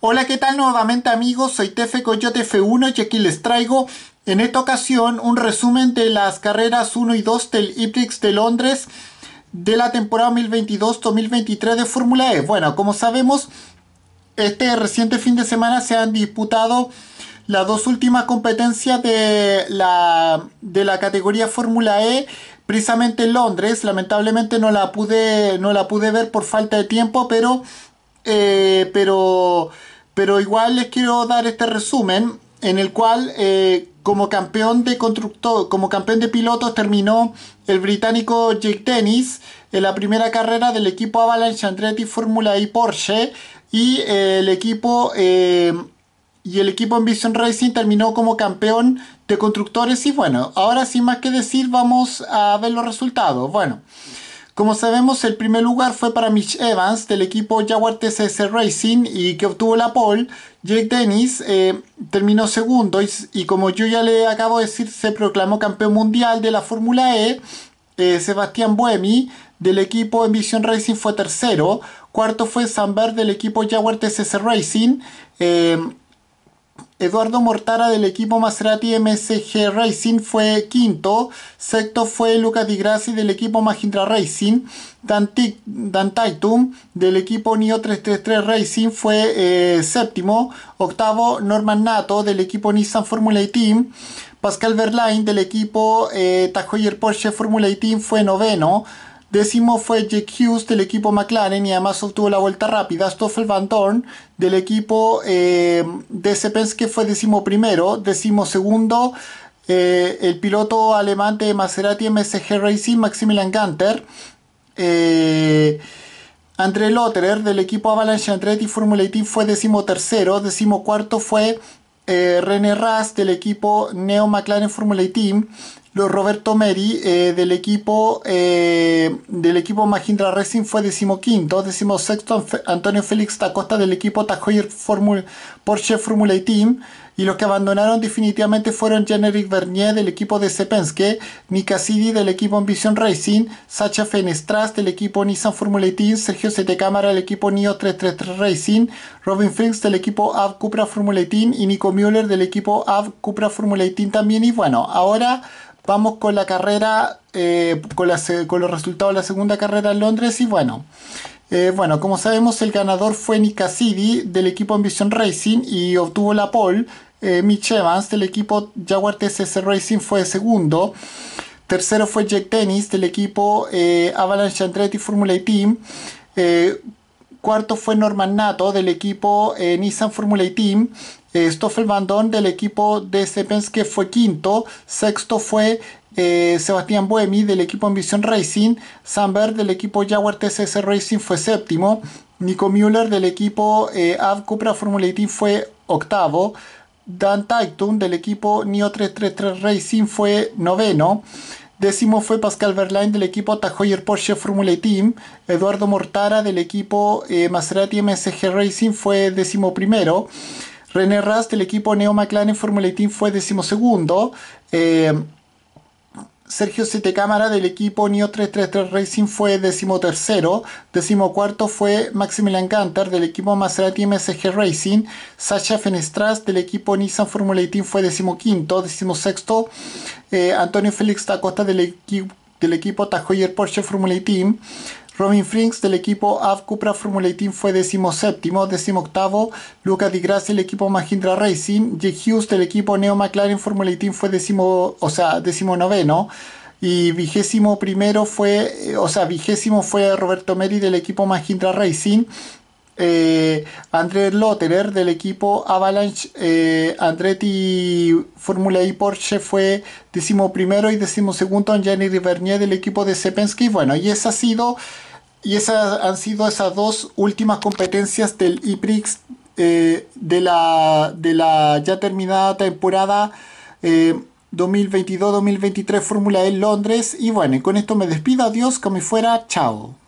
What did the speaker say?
Hola, ¿qué tal nuevamente amigos? Soy Tefe Coyote F1 y aquí les traigo en esta ocasión un resumen de las carreras 1 y 2 del IPRIX de Londres de la temporada 2022-2023 de Fórmula E. Bueno, como sabemos, este reciente fin de semana se han disputado las dos últimas competencias de la, de la categoría Fórmula E, precisamente en Londres. Lamentablemente no la, pude, no la pude ver por falta de tiempo, pero eh, pero, pero igual les quiero dar este resumen en el cual eh, como campeón de constructor, como campeón de pilotos terminó el británico Jake Dennis en la primera carrera del equipo Avalanche Andretti Fórmula E Porsche y eh, el equipo y el equipo Ambition Racing terminó como campeón de constructores y bueno, ahora sin más que decir vamos a ver los resultados. Bueno, como sabemos, el primer lugar fue para Mitch Evans del equipo Jaguar TCS Racing y que obtuvo la pole. Jake Dennis eh, terminó segundo y, como yo ya le acabo de decir, se proclamó campeón mundial de la Fórmula E. Eh, Sebastián Buemi del equipo Envision Racing fue tercero. Cuarto fue Samber del equipo Jaguar TCS Racing. Eh, Eduardo Mortara del equipo Maserati MSG Racing fue quinto, sexto fue Lucas Di Grassi del equipo Magindra Racing, Dan Titum del equipo NIO 333 Racing fue eh, séptimo, octavo Norman Nato del equipo Nissan Formula e Team, Pascal Verlaine del equipo eh, Tajoyer Porsche Formula e Team fue noveno, Décimo fue Jake Hughes del equipo McLaren y además obtuvo la vuelta rápida. Stoffel Van Dorn del equipo eh, de que fue décimo primero. Décimo segundo eh, el piloto alemán de Maserati MSG Racing, Maximilian Gunter. Eh, André Lotterer del equipo Avalanche Andretti Formula e Team fue décimo cuarto fue eh, René Rast del equipo Neo McLaren Formula e Team, Roberto Meri eh, del equipo eh, del equipo Racing fue decimoquinto, decimosexto Antonio Félix Tacosta del equipo Tajoyer Porsche Formula e Team y los que abandonaron definitivamente fueron Generic Bernier del equipo de Sepenske, Nick Sidi del equipo Ambition Racing, Sacha Fenestras del equipo Nissan Formula e Team, Sergio Sete del equipo NIO 333 Racing, Robin Frings del equipo Av Cupra Formula e Team y Nico Müller del equipo Av Cupra Formula Team también y bueno, ahora Vamos con la carrera, eh, con, los resultados de la segunda carrera en Londres y bueno. Eh, bueno, como sabemos, el ganador fue Nick Cassidy del equipo Ambition Racing y obtuvo la pole. Eh, Mitch Evans del equipo Jaguar TCC Racing fue segundo. Tercero fue Jack Tennis del equipo Avalanche Andretti Formula e Team. Eh, Cuarto fue Norman Nato del equipo eh, Nissan Formula e Team. Eh, Stoffel Bandón del equipo DC que fue quinto. Sexto fue eh, Sebastián Buemi del equipo Ambition Racing. Samberg del equipo Jaguar TCS Racing fue séptimo. Nico Müller del equipo Av Cupra Formula e Team fue octavo. Dan Taitun del equipo NIO 333 Racing fue noveno. Décimo fue Pascal Verlaine del equipo Tajoyer Porsche Formula e Team. Eduardo Mortara del equipo eh, Maserati MSG Racing fue décimo primero. René Rast del equipo Neo McLaren Formula e Team fue décimo segundo. Eh, Sergio Cámara, del equipo NIO 333 Racing fue Décimo cuarto fue Maximilian Gantar del equipo Maserati MSG Racing, Sasha Fenestras del equipo Nissan Formula 18 Team fue decimoquinto, decimosexto sexto, eh, Antonio Félix Tacosta del, equipo del equipo Tajoyer Porsche Formula Team, Robin Frings del equipo AF Cupra Formula Team fue décimo octavo... Luca Di Grassi del equipo Mahindra Racing, Jake Hughes del equipo Neo McLaren Formula Team fue décimo o sea, y vigésimo primero fue, eh, o sea, vigésimo fue Roberto Meri del equipo Mahindra Racing, eh, André Lotterer del equipo Avalanche eh, Andretti Formula y e Porsche fue primero y decimosegundo Jenny Rivernier del equipo de Sepensky. Bueno, y esa ha sido y esas han sido esas dos últimas competencias del IPRIX eh, de, la, de la ya terminada temporada 2022-2023 eh, Fórmula E Londres. Y bueno, con esto me despido. Adiós, como fuera. Chao.